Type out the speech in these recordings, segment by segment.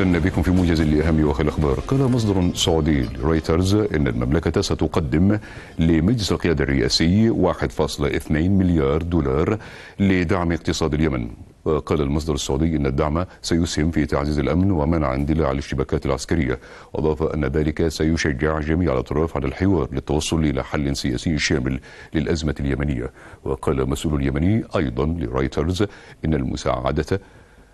أهلا بكم في موجز لأهم وآخر الأخبار قال مصدر سعودي لرويترز إن المملكة ستقدم لمجلس القيادة الرئاسي 1.2 مليار دولار لدعم اقتصاد اليمن قال المصدر السعودي ان الدعم سيسهم في تعزيز الامن ومنع اندلاع الاشتباكات العسكريه واضاف ان ذلك سيشجع جميع الاطراف على الحوار للتوصل الى حل سياسي شامل للازمه اليمنيه وقال مسؤول يمني ايضا لرويترز ان المساعده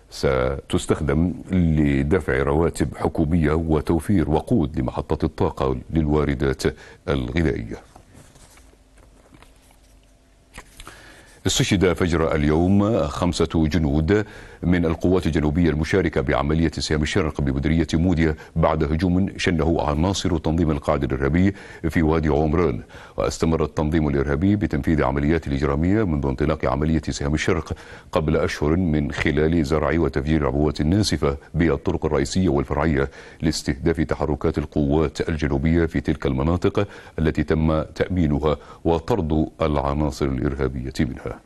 ستستخدم لدفع رواتب حكومية وتوفير وقود لمحطة الطاقة للواردات الغذائية استشهد فجر اليوم خمسة جنود من القوات الجنوبية المشاركة بعملية سهام الشرق بمديرية موديا بعد هجوم شنه عناصر تنظيم القاعدة الإرهابي في وادي عمران واستمر التنظيم الإرهابي بتنفيذ عمليات الإجرامية منذ انطلاق عملية سهام الشرق قبل أشهر من خلال زرع وتفجير عبوات ناسفة بالطرق الرئيسية والفرعية لاستهداف تحركات القوات الجنوبية في تلك المناطق التي تم تأمينها وطرد العناصر الإرهابية منها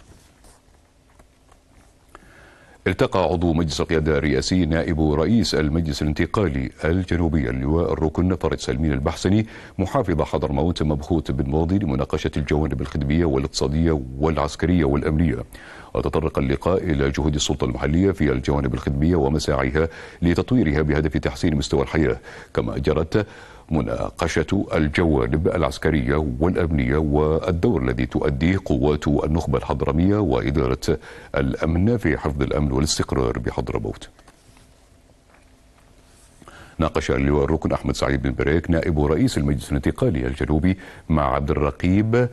التقى عضو مجلس القيادة الرئاسي نائب رئيس المجلس الانتقالي الجنوبي اللواء الركن فرد سلمين البحسني محافظ حضرموت مبخوت بن ماضي لمناقشة الجوانب الخدمية والاقتصادية والعسكرية والأمنية وتطرق اللقاء إلى جهود السلطة المحلية في الجوانب الخدمية ومساعيها لتطويرها بهدف تحسين مستوى الحياة كما جرت مناقشة الجوانب العسكرية والأمنية والدور الذي تؤديه قوات النخبة الحضرمية وإدارة الأمن في حفظ الأمن والاستقرار بحضرموت ناقش اللواء الركن أحمد سعيد بن بريك نائب رئيس المجلس الانتقالي الجنوبي مع عبد الرقيب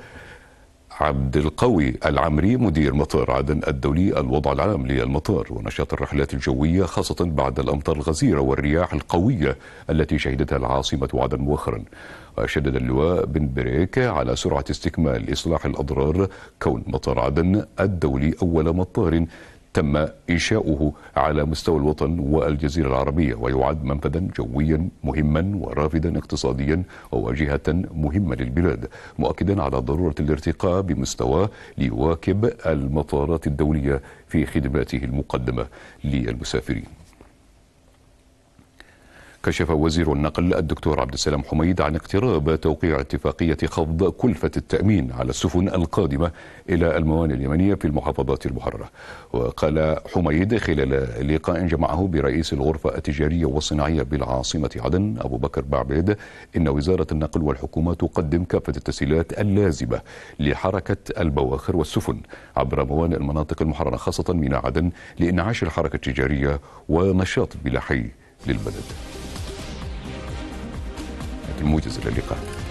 عبد القوي العمري مدير مطار عدن الدولي الوضع العام للمطار ونشاط الرحلات الجوية خاصة بعد الأمطار الغزيرة والرياح القوية التي شهدتها العاصمة عدن مؤخرا وشدد اللواء بن بريك على سرعة استكمال إصلاح الأضرار كون مطار عدن الدولي أول مطار تم إنشاؤه على مستوى الوطن والجزيرة العربية ويعد منفذا جويا مهما ورافدا اقتصاديا وواجهة مهمة للبلاد مؤكدا على ضرورة الارتقاء بمستواه ليواكب المطارات الدولية في خدماته المقدمة للمسافرين كشف وزير النقل الدكتور عبد السلام حميد عن اقتراب توقيع اتفاقية خفض كلفة التأمين على السفن القادمة إلى الموانئ اليمنية في المحافظات المحررة وقال حميد خلال لقاء جمعه برئيس الغرفة التجارية والصناعية بالعاصمة عدن أبو بكر بعبيد إن وزارة النقل والحكومة تقدم كافة التسهيلات اللازمة لحركة البواخر والسفن عبر موانئ المناطق المحررة خاصة ميناء عدن لإنعاش الحركة التجارية ونشاط الفلاحي للبلد الموجز للقاء